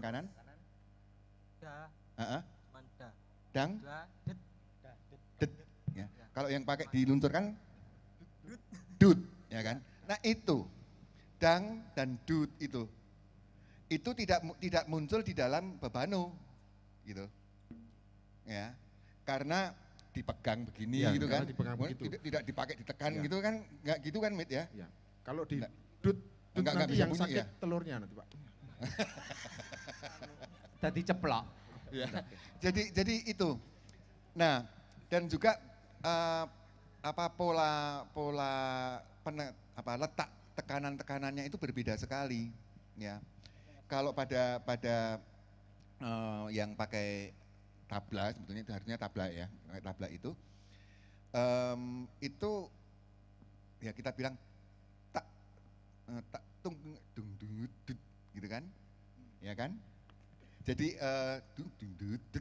yang kanan? Da. Uh -uh. Dang. Ya. ya. Kalau yang pakai dilunturkan dut, ya kan? Nah itu dang dan dut itu itu tidak tidak muncul di dalam bebanu. gitu ya karena dipegang begini ya, gitu kan tidak tidak dipakai ditekan ya. gitu kan Enggak gitu kan mit ya, ya. kalau di dut, dut enggak, nanti enggak bisa yang sakit ya? telurnya nanti pak Tadi ceplok. Ya. Jadi jadi itu. Nah, dan juga uh, apa pola pola pene, apa letak tekanan-tekanannya itu berbeda sekali, ya. Kalau pada pada uh, yang pakai tabla sebetulnya itu harusnya tabla ya, pakai tabla itu um, itu ya kita bilang tak uh, tak tung dung dung gitu kan ya kan jadi uh, gitu.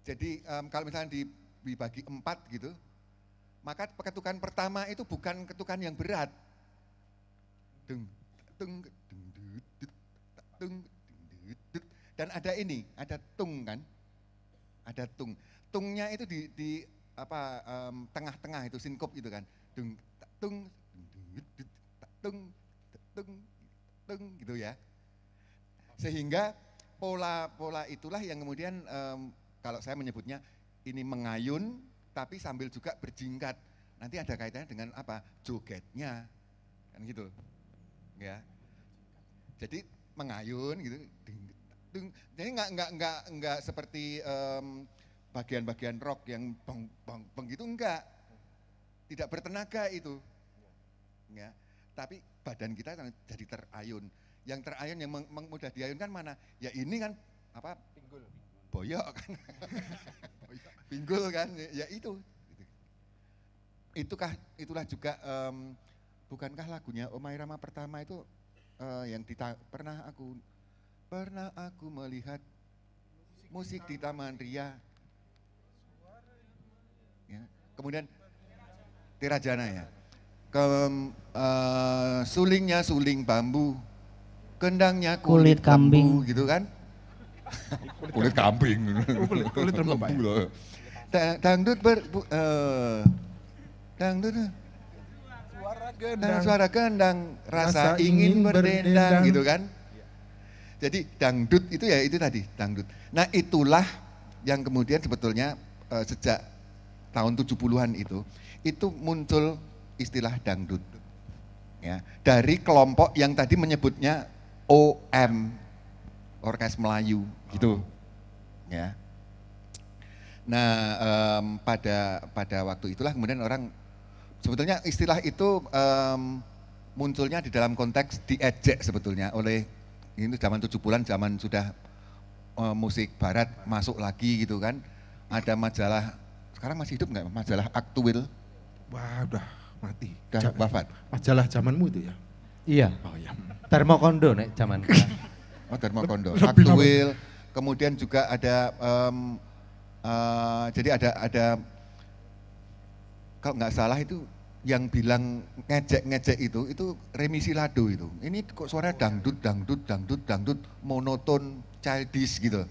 Jadi kalau misalnya dibagi empat gitu, maka ketukan pertama itu bukan ketukan yang berat. dan ada ini, ada tung kan, ada tung. Tungnya itu di, di apa um, tengah-tengah itu sinkop gitu kan, tung, tung, tung, tung, tung gitu ya. Sehingga pola-pola itulah yang kemudian um, kalau saya menyebutnya ini mengayun tapi sambil juga berjingkat. Nanti ada kaitannya dengan apa? Jogetnya. Kan gitu. Ya. Jadi mengayun gitu. Jadi nggak nggak nggak nggak seperti um, bagian-bagian rock yang bang bang bang gitu enggak. Tidak bertenaga itu. Ya. Tapi badan kita kan jadi terayun yang terayun yang meng, mudah diayunkan mana? Ya ini kan apa? Pinggul. Boyok kan. Boyok. Pinggul kan. Ya itu. Gitu. Itukah itulah juga um, bukankah lagunya Omai pertama itu uh, yang dita, pernah aku pernah aku melihat musik, musik di Taman Ria. Ya. Kemudian Tirajana ya. Ke, uh, eh, sulingnya suling bambu, kendangnya kulit, kulit kambing lembu, gitu kan kulit kambing kulit, kulit lembu, ya? dangdut ber eh, dangdut suara nah, suara gendang rasa, ingin, berdendang, gitu kan jadi dangdut itu ya itu tadi dangdut nah itulah yang kemudian sebetulnya uh, sejak tahun 70-an itu itu muncul istilah dangdut ya dari kelompok yang tadi menyebutnya OM Orkes Melayu gitu oh. ya nah um, pada pada waktu itulah kemudian orang sebetulnya istilah itu um, munculnya di dalam konteks diejek sebetulnya oleh ini zaman tujuh bulan zaman sudah um, musik barat masuk lagi gitu kan ada majalah sekarang masih hidup nggak majalah Aktuil wah udah mati udah wafat majalah zamanmu itu ya Iya. Oh iya. Termokondo nek zaman. oh termokondo. Aktuil. Kemudian juga ada um, uh, jadi ada ada kalau nggak salah itu yang bilang ngejek-ngejek itu itu remisi lado itu. Ini kok suara dangdut dangdut dangdut dangdut monoton childish gitu.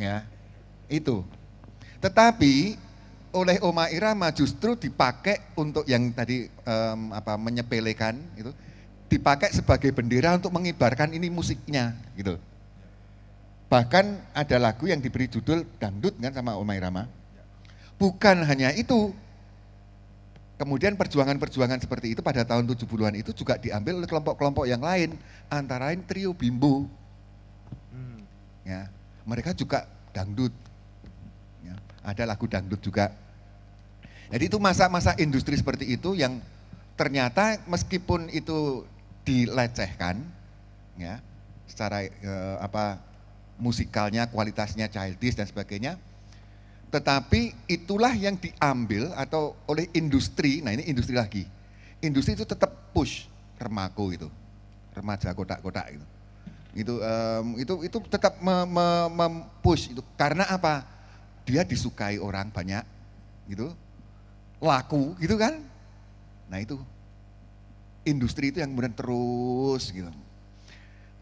Ya. Itu. Tetapi oleh Oma Irama justru dipakai untuk yang tadi um, apa menyepelekan itu dipakai sebagai bendera untuk mengibarkan ini musiknya gitu. Bahkan ada lagu yang diberi judul dangdut kan sama Omai Rama. Bukan hanya itu. Kemudian perjuangan-perjuangan seperti itu pada tahun 70-an itu juga diambil oleh kelompok-kelompok yang lain, antara lain trio Bimbo. Hmm. Ya, mereka juga dangdut. Ya, ada lagu dangdut juga. Jadi itu masa-masa industri seperti itu yang ternyata meskipun itu dilecehkan ya secara eh, apa musikalnya kualitasnya childish dan sebagainya tetapi itulah yang diambil atau oleh industri nah ini industri lagi industri itu tetap push remako itu remaja kotak-kotak gitu. itu itu um, itu itu tetap mempush me, me itu karena apa dia disukai orang banyak gitu laku gitu kan nah itu industri itu yang kemudian terus gitu.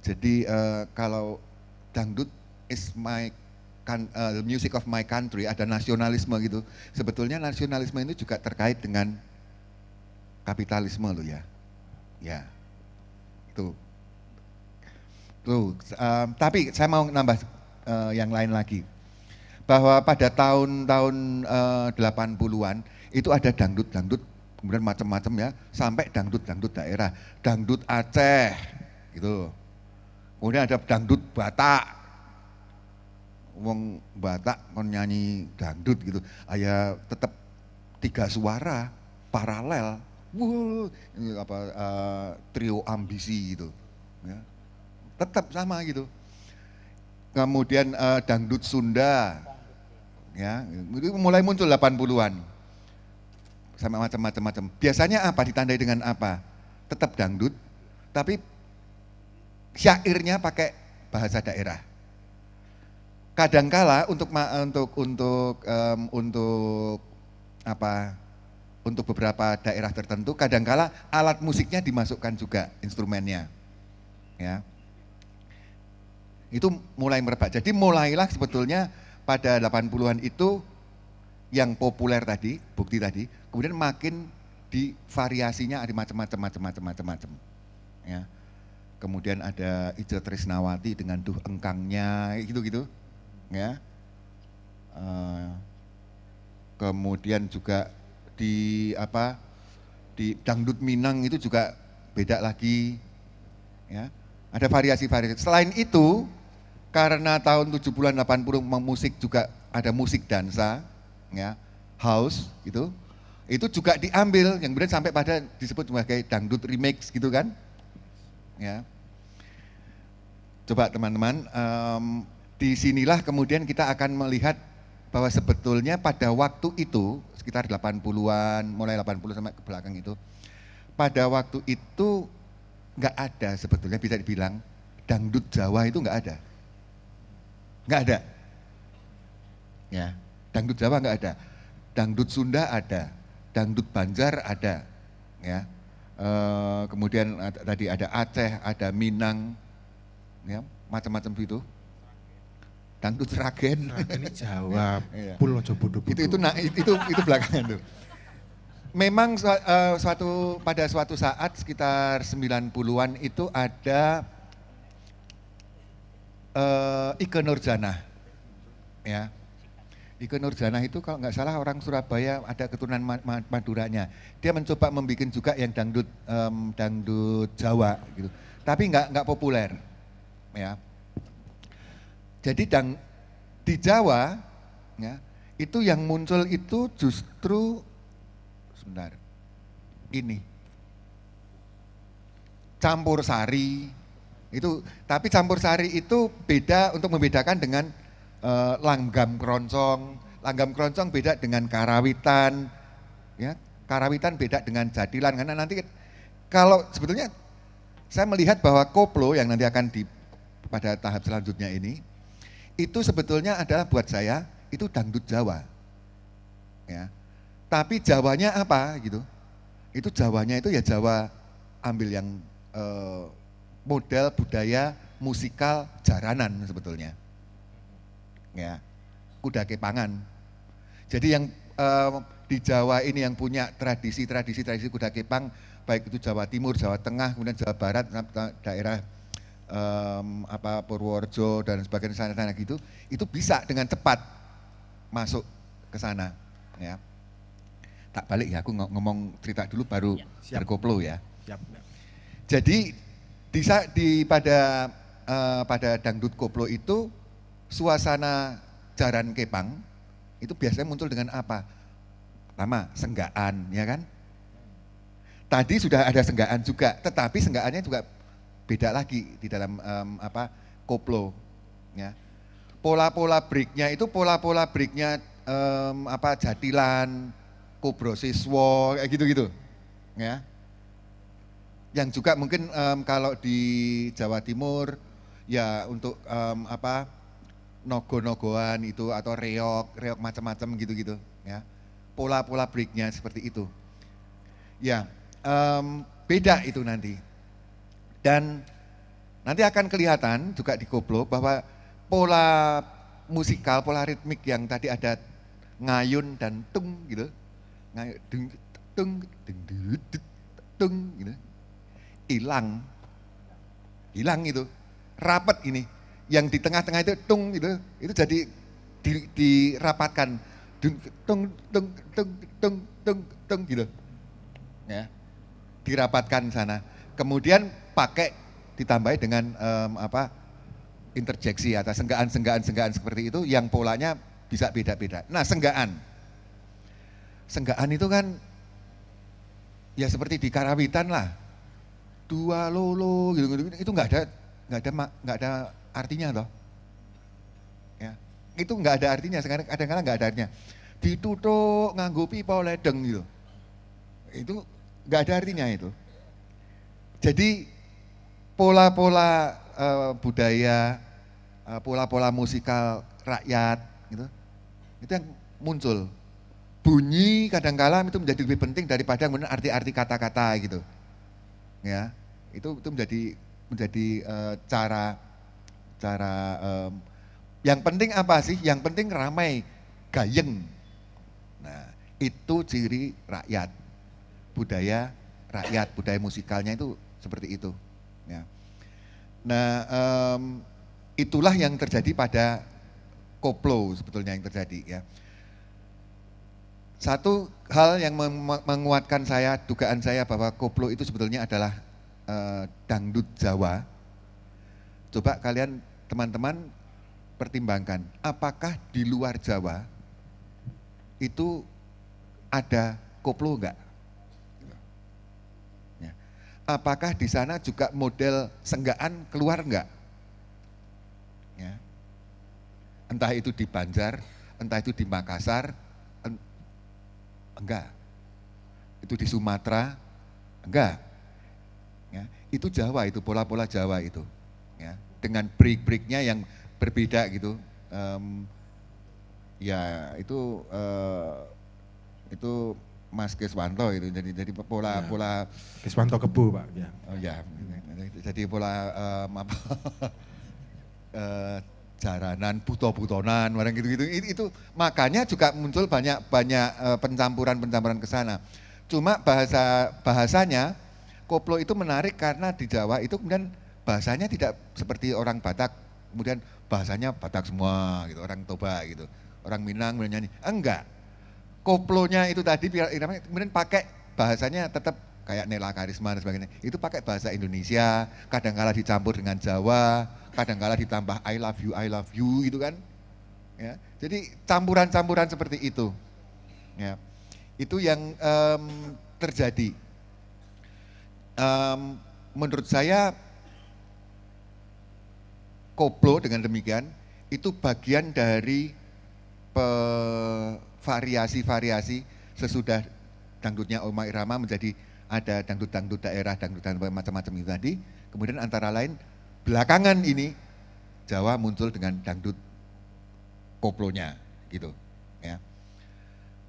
Jadi uh, kalau dangdut is my kan, uh, music of my country, ada nasionalisme gitu. Sebetulnya nasionalisme itu juga terkait dengan kapitalisme loh ya. Ya, itu. Tuh, eh, uh, tapi saya mau nambah uh, yang lain lagi. Bahwa pada tahun-tahun uh, 80-an itu ada dangdut-dangdut kemudian macam-macam ya, sampai dangdut-dangdut daerah, dangdut Aceh, gitu. Kemudian ada dangdut Batak, wong Batak kon nyanyi dangdut gitu, Aya tetap tiga suara paralel, wuh, ini apa uh, trio ambisi gitu, ya. tetap sama gitu. Kemudian uh, dangdut Sunda, ya, mulai muncul 80-an sama macam-macam. macam Biasanya apa ditandai dengan apa? Tetap dangdut, tapi syairnya pakai bahasa daerah. Kadangkala untuk untuk untuk um, untuk apa? Untuk beberapa daerah tertentu, kadangkala alat musiknya dimasukkan juga instrumennya, ya. Itu mulai merebak. Jadi mulailah sebetulnya pada 80-an itu yang populer tadi, bukti tadi, kemudian makin divariasinya ada macam-macam, macam-macam, macam-macam. Ya. Kemudian ada Ica Trisnawati dengan duh engkangnya, gitu-gitu. Ya. Uh, kemudian juga di apa di dangdut Minang itu juga beda lagi ya ada variasi-variasi selain itu karena tahun 70-an 80 musik juga ada musik dansa ya house gitu itu juga diambil yang kemudian sampai pada disebut sebagai dangdut remix gitu kan ya coba teman-teman um, disinilah kemudian kita akan melihat bahwa sebetulnya pada waktu itu sekitar 80-an mulai 80 sampai ke belakang itu pada waktu itu nggak ada sebetulnya bisa dibilang dangdut Jawa itu nggak ada nggak ada ya Dangdut Jawa enggak ada. Dangdut Sunda ada. Dangdut Banjar ada. Ya. E, kemudian ada, tadi ada Aceh, ada Minang. Ya, macam-macam itu. Dangdut Sragen Ini Jawa, iya. Pulau Jobodo. Itu itu, nah, itu itu belakangan tuh memang uh, suatu pada suatu saat sekitar 90-an itu ada uh, Ike Nurjana ya Ike Nurjana itu kalau nggak salah orang Surabaya ada keturunan Madura-nya Maduranya. Dia mencoba membuat juga yang dangdut um, dangdut Jawa gitu. Tapi nggak nggak populer, ya. Jadi dang di Jawa, ya itu yang muncul itu justru sebentar ini campur sari itu tapi campur sari itu beda untuk membedakan dengan Eh, langgam keroncong. Langgam keroncong beda dengan karawitan, ya karawitan beda dengan jadilan karena nanti kalau sebetulnya saya melihat bahwa koplo yang nanti akan di pada tahap selanjutnya ini itu sebetulnya adalah buat saya itu dangdut Jawa. Ya. Tapi Jawanya apa gitu? Itu Jawanya itu ya Jawa ambil yang eh, model budaya musikal jaranan sebetulnya ya kuda kepangan. Jadi yang eh, di Jawa ini yang punya tradisi-tradisi tradisi kuda kepang, baik itu Jawa Timur, Jawa Tengah, kemudian Jawa Barat, daerah um, apa Purworejo dan sebagainya sana-sana gitu, itu bisa dengan cepat masuk ke sana, ya. Tak balik ya, aku ngomong cerita dulu baru ya, terkoplo ya. ya. Jadi di, di pada uh, pada dangdut koplo itu suasana jaran kepang itu biasanya muncul dengan apa? Pertama, senggaan, ya kan? Tadi sudah ada senggaan juga, tetapi senggaannya juga beda lagi di dalam um, apa koplo, ya. Pola-pola breaknya itu pola-pola breaknya um, apa jatilan, kobro siswa, kayak gitu-gitu, ya. Yang juga mungkin um, kalau di Jawa Timur ya untuk um, apa nogo-nogoan itu atau reok, reok macam-macam gitu-gitu ya. Pola-pola breaknya seperti itu. Ya, um, beda itu nanti. Dan nanti akan kelihatan juga di koplo bahwa pola musikal, pola ritmik yang tadi ada ngayun dan tung gitu. Ngayun, tung, tung, tung, tung gitu. Hilang. Hilang itu. rapet ini yang di tengah-tengah itu tung itu itu jadi di, dirapatkan tung tung tung tung tung tung, tung gitu ya dirapatkan sana kemudian pakai ditambahi dengan um, apa interjeksi atau senggaan senggaan senggaan seperti itu yang polanya bisa beda-beda nah senggaan senggaan itu kan ya seperti di karawitan lah dua lolo gitu, gitu, gitu itu nggak ada nggak ada nggak ada artinya toh. Ya. Itu nggak ada artinya, sekarang kadang-kadang nggak ada artinya. Ditutup nganggu pipa ledeng gitu. Itu nggak ada artinya itu. Jadi pola-pola uh, budaya, pola eh, pola-pola musikal rakyat gitu. Itu yang muncul. Bunyi kadang kadangkala itu menjadi lebih penting daripada kemudian arti-arti kata-kata gitu. Ya. Itu itu menjadi menjadi uh, cara cara um, yang penting apa sih? Yang penting ramai, gayeng. Nah, itu ciri rakyat. Budaya rakyat, budaya musikalnya itu seperti itu, ya. Nah, um, itulah yang terjadi pada koplo sebetulnya yang terjadi ya. Satu hal yang menguatkan saya, dugaan saya bahwa koplo itu sebetulnya adalah uh, dangdut Jawa. Coba kalian teman-teman pertimbangkan apakah di luar Jawa itu ada koplo enggak? Ya. Apakah di sana juga model senggaan keluar enggak? Ya. Entah itu di Banjar, entah itu di Makassar, enggak. Itu di Sumatera, enggak. Ya. Itu Jawa, itu pola-pola Jawa itu dengan break-breaknya yang berbeda gitu. Um, ya itu uh, itu Mas Keswanto itu jadi jadi pola ya. pola Keswanto kebu pak ya oh ya jadi pola um, apa uh, jaranan buto butonan barang gitu gitu itu, itu makanya juga muncul banyak banyak uh, eh, pencampuran pencampuran ke sana cuma bahasa bahasanya koplo itu menarik karena di Jawa itu kemudian bahasanya tidak seperti orang Batak, kemudian bahasanya Batak semua gitu, orang Toba gitu. Orang Minang menyanyi, enggak. Koplonya itu tadi kemudian pakai bahasanya tetap kayak Nela Karisma dan sebagainya. Itu pakai bahasa Indonesia, kadang-kala dicampur dengan Jawa, kadang-kala ditambah I love you, I love you gitu kan. Ya. Jadi campuran-campuran seperti itu. Ya. Itu yang um, terjadi. Um, menurut saya koplo dengan demikian itu bagian dari variasi-variasi sesudah dangdutnya Oma Irama menjadi ada dangdut-dangdut daerah, dangdut-dangdut macam-macam itu tadi. Kemudian antara lain belakangan ini Jawa muncul dengan dangdut koplonya gitu ya.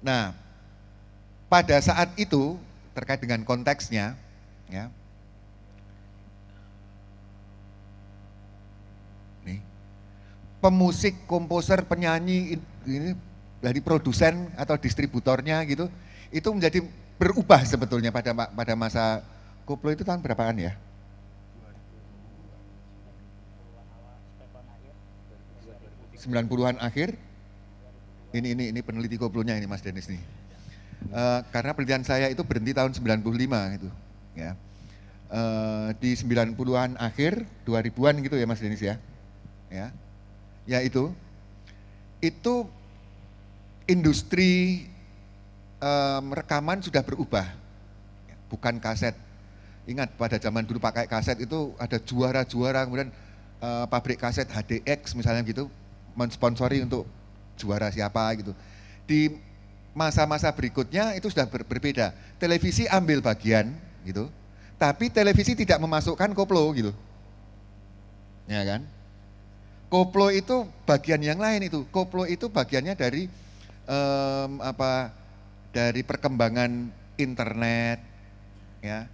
Nah, pada saat itu terkait dengan konteksnya ya, pemusik, komposer, penyanyi ini dari produsen atau distributornya gitu itu menjadi berubah sebetulnya pada pada masa koplo itu tahun berapaan ya? Sembilan puluhan akhir. Ini ini ini peneliti koplonya ini Mas Denis nih. Uh, karena penelitian saya itu berhenti tahun 95 gitu ya. Uh, di 90-an akhir, 2000-an gitu ya Mas Denis ya. Ya yaitu itu industri um, rekaman sudah berubah, bukan kaset. Ingat pada zaman dulu pakai kaset itu ada juara-juara, kemudian uh, pabrik kaset HDX misalnya gitu, mensponsori untuk juara siapa gitu. Di masa-masa berikutnya itu sudah ber berbeda. Televisi ambil bagian gitu, tapi televisi tidak memasukkan koplo gitu. Ya kan? Koplo itu bagian yang lain itu. Koplo itu bagiannya dari um, apa? Dari perkembangan internet, ya.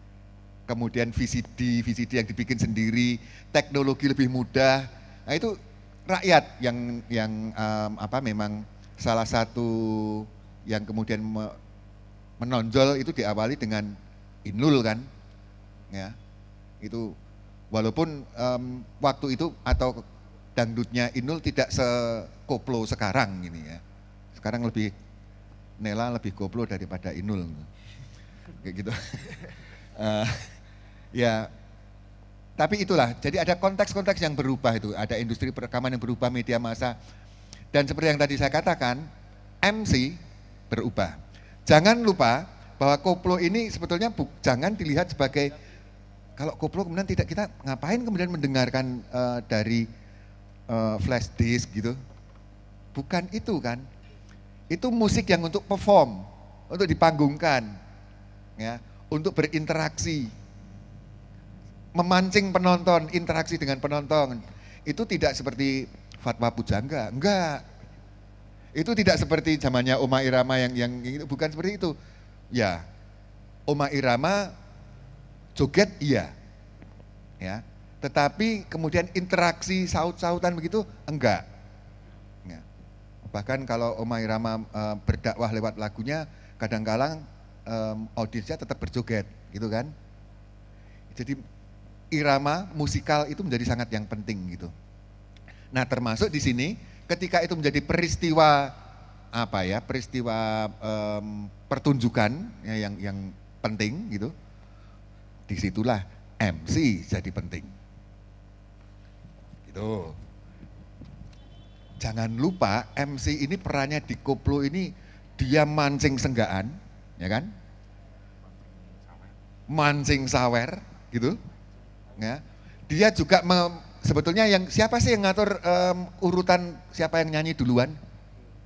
Kemudian VCD, VCD yang dibikin sendiri, teknologi lebih mudah. Nah itu rakyat yang yang um, apa? Memang salah satu yang kemudian me, menonjol itu diawali dengan inul kan, ya. Itu walaupun um, waktu itu atau dangdutnya Inul tidak sekoplo sekarang ini ya. Sekarang lebih Nela lebih koplo daripada Inul. Kayak gitu. uh, ya tapi itulah, jadi ada konteks-konteks yang berubah itu, ada industri perekaman yang berubah, media massa. Dan seperti yang tadi saya katakan, MC berubah. Jangan lupa bahwa koplo ini sebetulnya bu, jangan dilihat sebagai kalau koplo kemudian tidak kita ngapain kemudian mendengarkan uh, dari uh, flash disk gitu. Bukan itu kan. Itu musik yang untuk perform, untuk dipanggungkan. Ya, untuk berinteraksi. Memancing penonton, interaksi dengan penonton. Itu tidak seperti fatwa pujangga, enggak. Itu tidak seperti zamannya Oma Irama yang yang itu bukan seperti itu. Ya. Oma Irama joget iya. Ya. Tetapi kemudian interaksi saut-sautan begitu enggak. Ya. Bahkan kalau Oma Irama e, eh, berdakwah lewat lagunya, kadang-kadang e, audiensnya tetap berjoget, gitu kan? Jadi irama musikal itu menjadi sangat yang penting gitu. Nah termasuk di sini ketika itu menjadi peristiwa apa ya peristiwa um, pertunjukan ya, yang yang penting gitu disitulah MC jadi penting Gitu. Jangan lupa MC ini perannya di koplo ini dia mancing senggaan, ya kan? Mancing sawer, gitu. Ya. Dia juga me, sebetulnya yang siapa sih yang ngatur um, urutan siapa yang nyanyi duluan?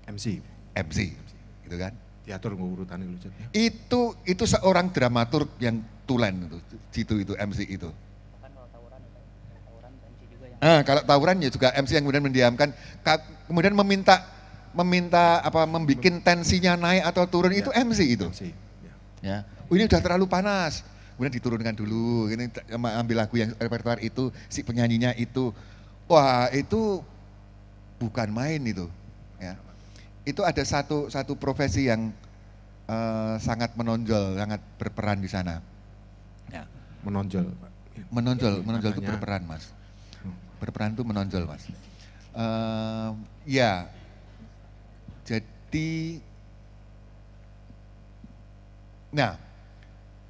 MC. MC, gitu kan? Diatur urutan itu. Itu itu seorang dramaturg yang tulen itu, itu itu MC itu. Nah, kalau tawuran ya juga MC yang kemudian mendiamkan, kemudian meminta meminta apa membikin tensinya naik atau turun ya. itu MC itu. MC. Ya. ya. Oh, ini udah terlalu panas. Kemudian diturunkan dulu, ini ambil lagu yang repertoar itu, si penyanyinya itu. Wah, itu bukan main itu. Ya. Itu ada satu satu profesi yang uh, sangat menonjol, sangat berperan di sana. Ya. Menonjol. Menonjol, iya, menonjol itu berperan, Mas berperan itu menonjol mas. Uh, ya, jadi, nah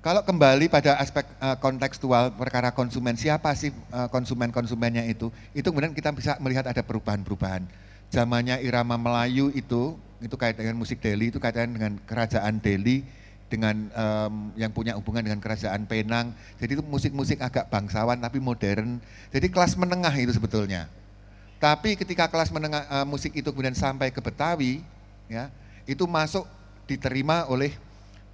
kalau kembali pada aspek uh, kontekstual perkara konsumen, siapa sih uh, konsumen-konsumennya itu? Itu kemudian kita bisa melihat ada perubahan-perubahan. Zamannya irama Melayu itu, itu kaitan dengan musik Delhi, itu kaitan dengan kerajaan Delhi, dengan um, yang punya hubungan dengan kerajaan Penang. Jadi itu musik-musik agak bangsawan tapi modern. Jadi kelas menengah itu sebetulnya. Tapi ketika kelas menengah uh, musik itu kemudian sampai ke Betawi, ya itu masuk diterima oleh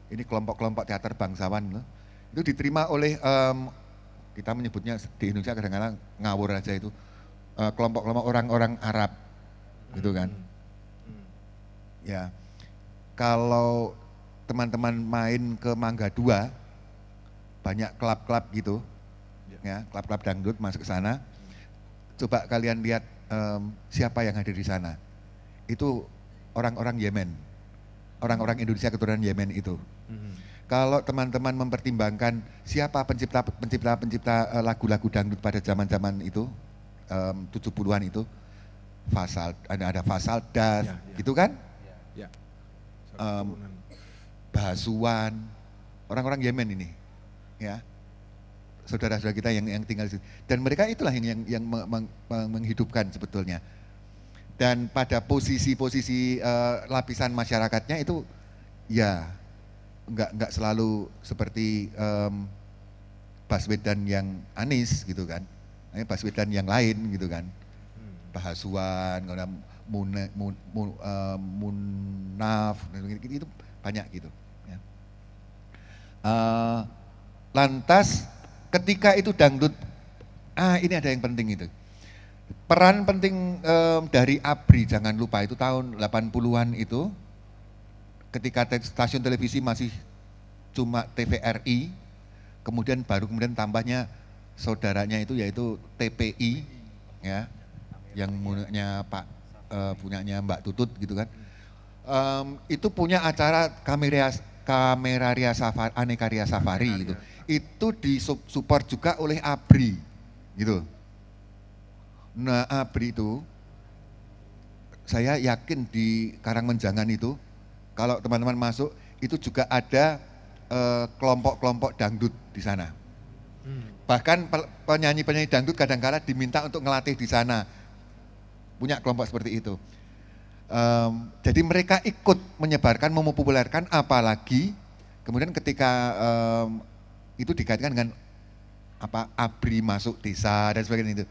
ini kelompok-kelompok teater bangsawan loh. Itu diterima oleh um, kita menyebutnya di Indonesia kadang-kadang ngawur aja itu kelompok eh, kelompok-kelompok orang-orang Arab, gitu kan? Hmm. Hmm. Ya, kalau teman-teman main ke Mangga 2, banyak klub-klub gitu, ya. ya klub-klub dangdut masuk ke sana, coba kalian lihat um, siapa yang hadir di sana. Itu orang-orang Yemen, orang-orang hmm. Indonesia keturunan Yemen itu. Mm-hmm. Kalau teman-teman mempertimbangkan siapa pencipta pencipta pencipta e, lagu-lagu dangdut pada zaman-zaman itu um, 70-an itu, Fasal ada ada dan yeah, yeah. gitu kan? Yeah, yeah. Um, Basuan, orang-orang Yemen ini, ya saudara-saudara kita yang yang tinggal di sini. Dan mereka itulah yang yang, yang meng, meng, menghidupkan sebetulnya. Dan pada posisi-posisi uh, lapisan masyarakatnya itu ya nggak nggak selalu seperti um, Baswedan yang Anis gitu kan, eh, Baswedan yang lain gitu kan, bahasuan, kemudian mun, mun, uh, munaf, itu gitu banyak gitu. Ya. Uh, lantas ketika itu dangdut, ah ini ada yang penting itu. Peran penting um, dari ABRI jangan lupa itu tahun 80-an itu ketika te stasiun televisi masih cuma TVRI, kemudian baru kemudian tambahnya saudaranya itu yaitu TPI ya yang punya Pak uh, punyanya Mbak Tutut gitu kan um, itu punya acara kamera kamera Ria Safari, aneka Ria Safari gitu. Itu support juga oleh ABRI gitu. Nah ABRI itu saya yakin di Karangmenjangan itu kalau teman-teman masuk itu juga ada eh, kelompok-kelompok dangdut di sana. Hmm. Bahkan penyanyi-penyanyi dangdut kadang kadang diminta untuk ngelatih di sana. Punya kelompok seperti itu. Um, jadi mereka ikut menyebarkan, mempopulerkan, apalagi kemudian ketika um, itu dikaitkan dengan apa abri masuk desa dan sebagainya itu.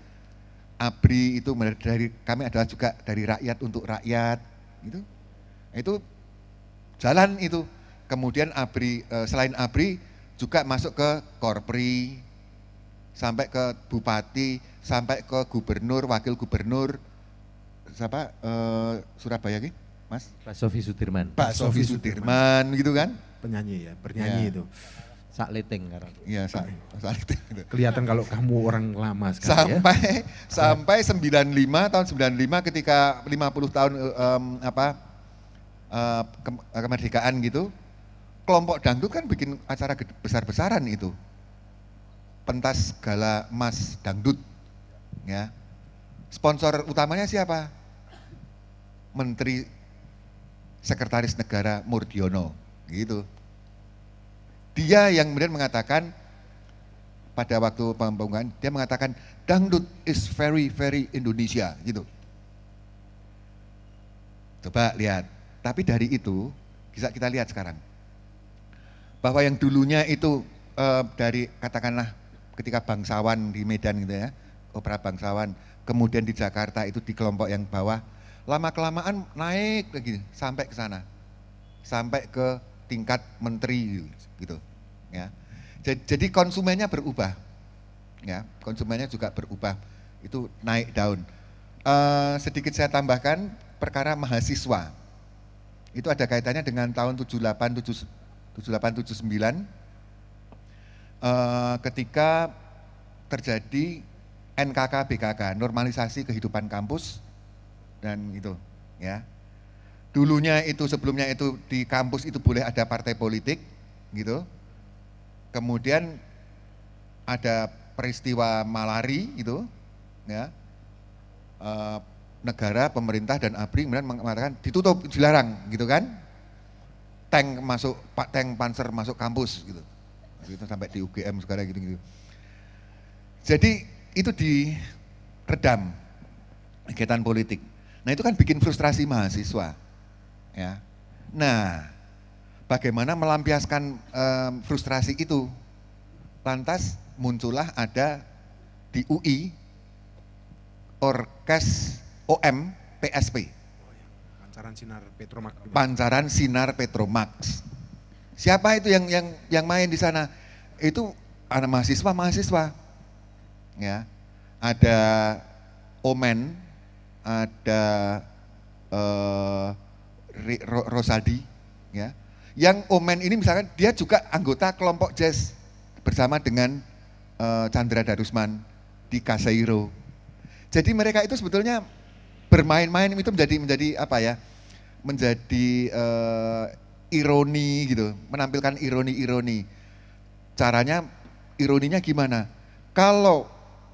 Abri itu dari kami adalah juga dari rakyat untuk rakyat, itu itu jalan itu. Kemudian abri e, selain abri juga masuk ke korpri, sampai ke bupati, sampai ke gubernur, wakil gubernur, siapa uh, Surabaya ki? Mas? Pak Sofi Sudirman. Pak Sofi Sudirman gitu kan? Penyanyi ya, bernyanyi ya. itu. Sak leting karena Iya, sak, sak leting. Kelihatan kalau kamu orang lama sekali sampai, ya. Sampai sampai 95 tahun 95 ketika 50 tahun um, apa uh, eh, ke kemerdekaan gitu. Kelompok dangdut kan bikin acara besar-besaran itu. Pentas gala emas dangdut ya Sponsor utamanya siapa? Menteri Sekretaris Negara Murdiono, gitu. Dia yang kemudian mengatakan pada waktu pembangunan, dia mengatakan dangdut is very very Indonesia gitu. Coba lihat. Tapi dari itu bisa kita lihat sekarang bahwa yang dulunya itu e, dari katakanlah ketika bangsawan di Medan gitu ya, opera bangsawan, kemudian di Jakarta itu di kelompok yang bawah, lama-kelamaan naik lagi sampai ke sana. Sampai ke tingkat menteri gitu, ya. Jadi konsumennya berubah. Ya, konsumennya juga berubah. Itu naik daun. Uh, sedikit saya tambahkan perkara mahasiswa. Itu ada kaitannya dengan tahun 78 78 79 uh, ketika terjadi NKK BKK, normalisasi kehidupan kampus dan itu ya. Dulunya itu sebelumnya itu di kampus itu boleh ada partai politik gitu. Kemudian ada peristiwa malari itu ya. E, negara, pemerintah dan ABRI kemudian mengatakan ditutup, dilarang gitu kan. Tank masuk pak tank panser masuk kampus gitu. Itu sampai di UGM sekarang gitu-gitu. Jadi itu diredam kegiatan politik. Nah itu kan bikin frustrasi mahasiswa. Ya. Nah bagaimana melampiaskan um, frustrasi itu? Lantas muncullah ada di UI Orkes OM PSP. Pancaran Sinar Petromax. Pancaran Sinar Petromax. Siapa itu yang yang yang main di sana? Itu anak mahasiswa mahasiswa ya. Ada Omen, ada uh, eh, Rosadi, ya. Yang Omen ini misalkan dia juga anggota kelompok jazz bersama dengan uh, Chandra Darusman di Kaseiro. Jadi mereka itu sebetulnya bermain-main itu menjadi menjadi apa ya? Menjadi uh, ironi gitu, menampilkan ironi-ironi. Caranya ironinya gimana? Kalau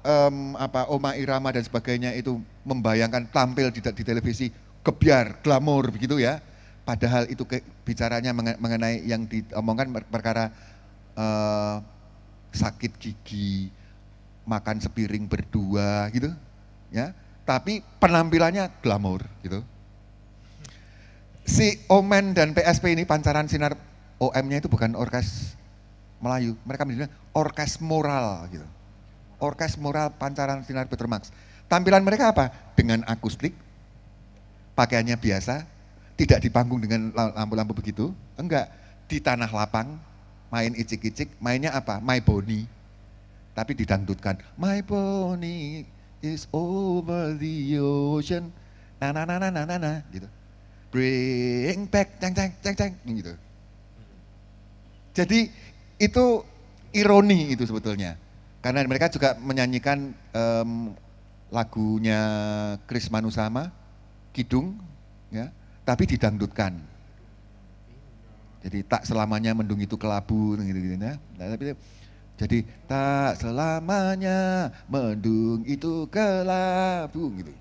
um, apa Oma Irama dan sebagainya itu membayangkan tampil di, di televisi kebiar, glamor begitu ya. Padahal itu ke, bicaranya mengenai yang diomongkan perkara uh, sakit gigi, makan sepiring berdua gitu ya. Tapi penampilannya glamor gitu. Si Omen dan PSP ini pancaran sinar OM-nya itu bukan orkes Melayu, mereka menjadi orkes moral gitu orkes moral pancaran sinar Max. Tampilan mereka apa? Dengan akustik, pakaiannya biasa, tidak di panggung dengan lampu-lampu begitu, enggak. Di tanah lapang, main icik-icik, mainnya apa? My Bonnie. Tapi didangdutkan, My Bonnie is over the ocean, na na na na na na, na gitu. Bring back, ceng ceng ceng ceng, gitu. Jadi itu ironi itu sebetulnya. Karena mereka juga menyanyikan um, lagunya Kris Manusama, Kidung, ya, tapi didangdutkan. Jadi tak selamanya mendung itu kelabu, gitu-gitu ya. Nah, tapi jadi tak selamanya mendung itu kelabu gitu.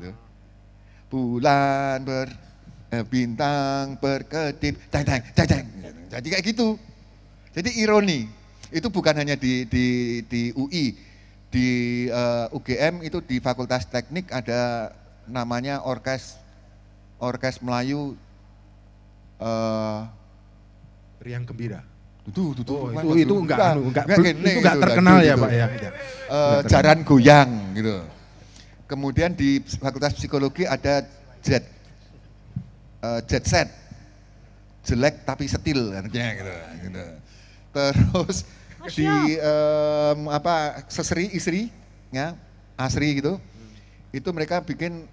Gitu. Bulan ber eh, bintang berkedip, cang cang cang cang. Jadi kayak gitu. Jadi ironi itu bukan hanya di di di UI, di uh, eh, UGM itu di Fakultas Teknik ada namanya orkes orkes Melayu uh, Riang Gembira. itu itu itu, itu, itu enggak, enggak, enggak, enggak, enggak itu terkenal ya Pak ya. Uh, jaran goyang gitu. Kemudian di Fakultas Psikologi ada jet, uh, jet set, jelek tapi setil artinya gitu. gitu. Terus di um, apa seseri istri ya asri gitu hmm. itu mereka bikin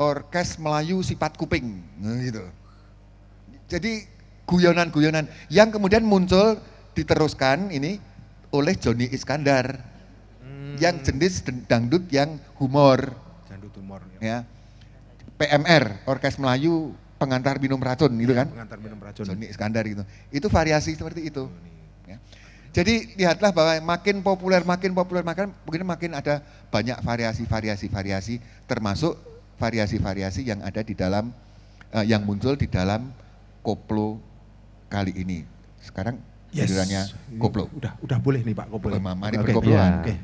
orkes Melayu sifat kuping nah, gitu jadi guyonan-guyonan yang kemudian muncul diteruskan ini oleh Joni Iskandar hmm. yang jenis dangdut yang humor dangdut humor ya, ya. PMR orkes Melayu pengantar minum racun gitu ya, kan pengantar minum racun Joni Iskandar gitu itu variasi seperti itu jadi lihatlah bahwa makin populer, makin populer, makan, mungkin makin ada banyak variasi-variasi variasi termasuk variasi-variasi yang ada di dalam uh, yang muncul di dalam koplo kali ini. Sekarang yes. koplo. Udah udah boleh nih Pak koplo. Ya? Mari okay. Oke. Yeah. Okay.